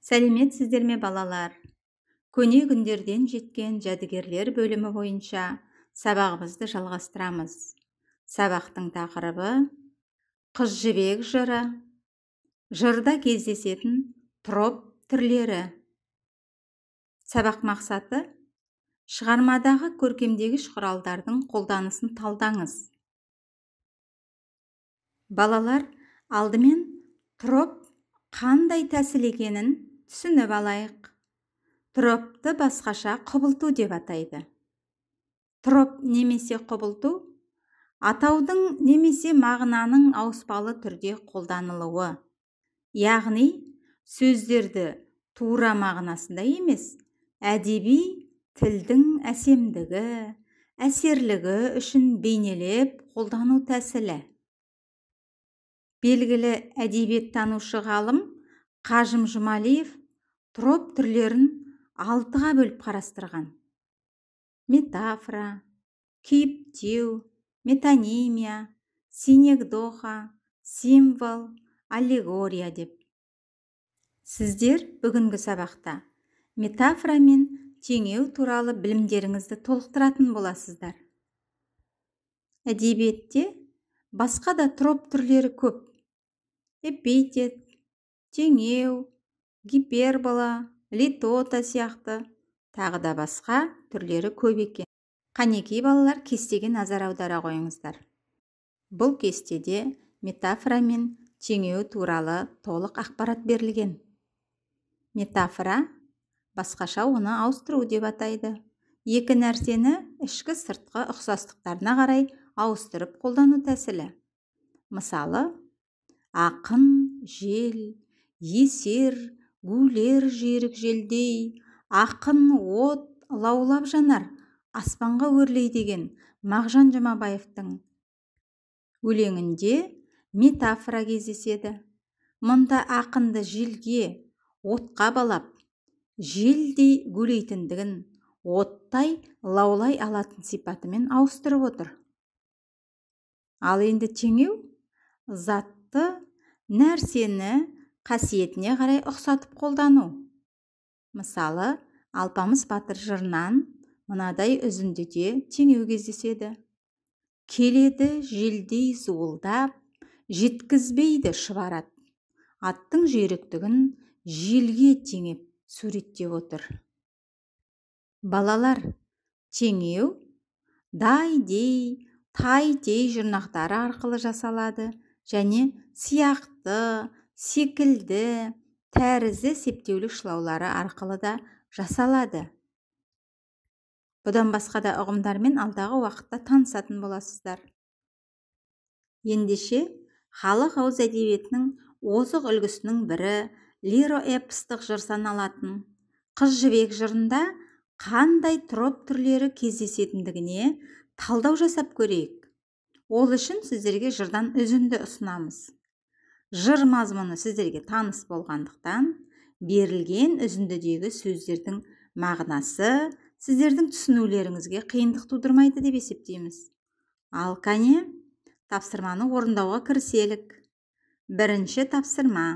сәлеметсіздер ме балалар көне күндерден жеткен жәдігерлер бөлімі бойынша сабағымызды жалғастырамыз сабақтың тақырыбы қыз жібек жыры жырда кездесетін троп түрлері сабақ мақсаты шығармадағы көркемдегіш құралдардың қолданысын талдаңыз балалар алдымен троп қандай тәсіл екенін түсініп алайық тропты басқаша құбылту деп атайды троп немесе құбылту атаудың немесе мағынаның ауыспалы түрде қолданылуы яғни сөздерді тура мағынасында емес әдеби тілдің әсемдігі әсерлігі үшін бейнелеп қолдану тәсілі белгілі әдебиеттанушы ғалым қажым жұмалиев троп түрлерін алтыға бөліп қарастырған метафора кейіптеу метанимия, синекдоха символ аллегория деп сіздер бүгінгі сабақта метафора мен теңеу туралы білімдеріңізді толықтыратын боласыздар әдебиетте басқа да троп түрлері көп эпитет теңеу гипербола литота сияқты тағы да басқа түрлері көп екен қанекей балалар кестеге назар аудара қойыңыздар бұл кестеде метафора мен теңеу туралы толық ақпарат берілген метафора басқаша оны ауыстыру деп атайды екі нәрсені ішкі сыртқы ұқсастықтарына қарай ауыстырып қолдану тәсілі мысалы ақын жел есер гулер жүйрік желдей ақын от лаулап жанар аспанға өрлей деген мағжан жұмабаевтың өлеңінде метафора кездеседі мұнда ақынды желге отқа балап желдей гулейтіндігін оттай лаулай алатын сипатымен ауыстырып отыр ал енді теңеу затты нәрсені қасиетіне қарай ұқсатып қолдану мысалы алпамыс батыр жырынан мынадай үзіндіде теңеу кездеседі келеді желдей зуылдап жеткізбейді шұбарат аттың жүйріктігін желге теңеп суреттеп отыр балалар теңеу дай дей тай дей жұрнақтары арқылы жасалады және сияқты секілді тәрізі септеулік шылаулары арқылы да жасалады бұдан басқа да ұғымдармен алдағы уақытта танысатын боласыздар ендеше халық ауыз әдебиетінің озық үлгісінің бірі лиро эпостық жыр саналатын қыз жібек жырында қандай троп түрлері кездесетіндігіне талдау жасап көрейік ол үшін сіздерге жырдан үзінді ұсынамыз жыр мазмұны сіздерге таныс болғандықтан берілген үзіндідегі сөздердің мағынасы сіздердің түсінулеріңізге қиындық тудырмайды деп есептейміз ал кәне тапсырманы орындауға кіріселік бірінші тапсырма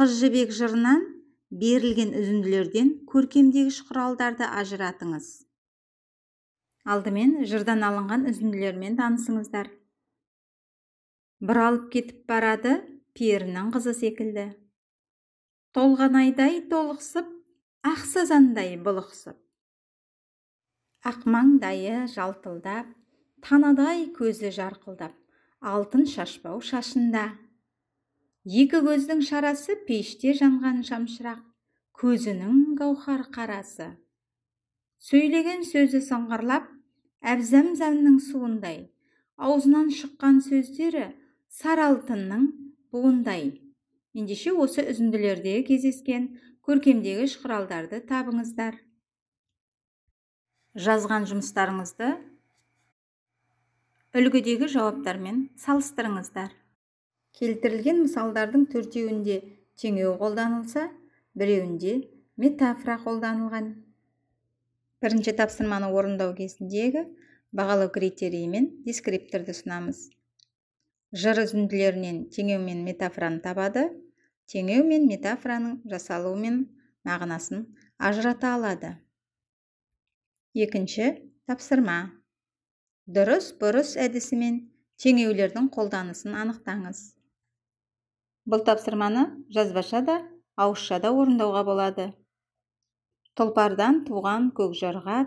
қыз жібек жырынан берілген үзінділерден көркемдегіш құралдарды ажыратыңыз алдымен жырдан алынған үзінділермен танысыңыздар бұралып кетіп барады перінің қызы секілді толғанайдай толықсып ақ сазандай бұлықсып Ақмаңдайы жалтылдап танадай көзі жарқылдап алтын шашбау шашында екі көздің шарасы пеште жанған шамшырақ көзінің гауһар қарасы сөйлеген сөзі сыңғырлап әбзәмзәмнің суындай аузынан шыққан сөздері сары алтынның буындай ендеше осы үзінділерде кездескен көркемдегі құралдарды табыңыздар жазған жұмыстарыңызды үлгідегі жауаптармен салыстырыңыздар келтірілген мысалдардың төртеуінде теңеу қолданылса біреуінде метафора қолданылған бірінші тапсырманы орындау кезіндегі бағалау критерийі мен дескрипторды ұсынамыз жыр үзінділерінен теңеу мен метафораны табады теңеу мен метафораның жасалуы мен мағынасын ажырата алады екінші тапсырма дұрыс бұрыс әдісімен теңеулердің қолданысын анықтаңыз бұл тапсырманы жазбаша да ауызша да орындауға болады тұлпардан туған көкжарға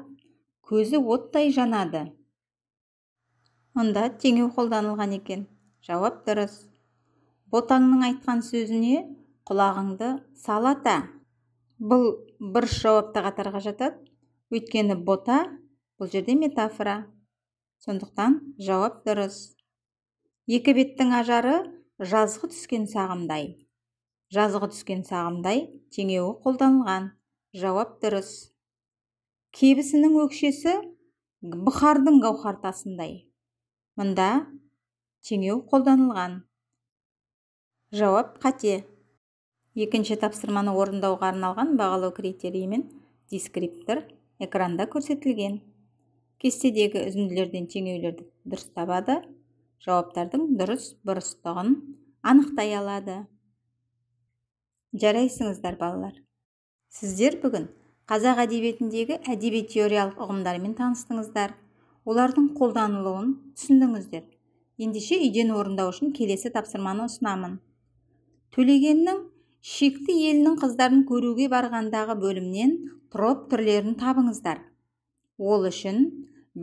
көзі оттай жанады Онда теңеу қолданылған екен жауап дұрыс ботаңның айтқан сөзіне құлағыңды салата бұл бір жауапты қатарға жатады өйткені бота бұл жерде метафора сондықтан жауап дұрыс екі беттің ажары жазғы түскен сағымдай жазғы түскен сағымдай теңеуі қолданылған жауап дұрыс кебісінің өкшесі бұхардың гауһартасындай мұнда теңеу қолданылған жауап қате екінші тапсырманы орындауға арналған бағалау мен дискриптор экранда көрсетілген кестедегі үзінділерден теңеулерді дұрыс табады жауаптардың дұрыс бұрыстығын анықтай алады жарайсыңыздар балалар сіздер бүгін қазақ әдебиетіндегі әдеби теориялық ұғымдармен таныстыңыздар олардың қолданылуын түсіндіңіздер ендеше үйден орындау үшін келесі тапсырманы ұсынамын төлегеннің шекті елінің қыздарын көруге барғандағы бөлімнен троп түрлерін табыңыздар ол үшін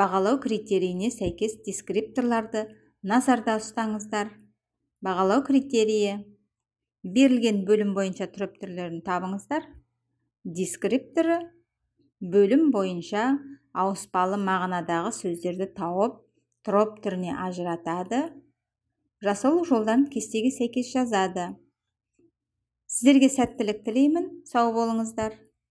бағалау критерийіне сәйкес дескрипторларды назарда ұстаңыздар бағалау критерийі берілген бөлім бойынша троп түрлерін табыңыздар дескрипторы бөлім бойынша ауыспалы мағынадағы сөздерді тауып троп түріне ажыратады жасалу жолдан кестеге сәйкес жазады сіздерге сәттілік тілеймін сау болыңыздар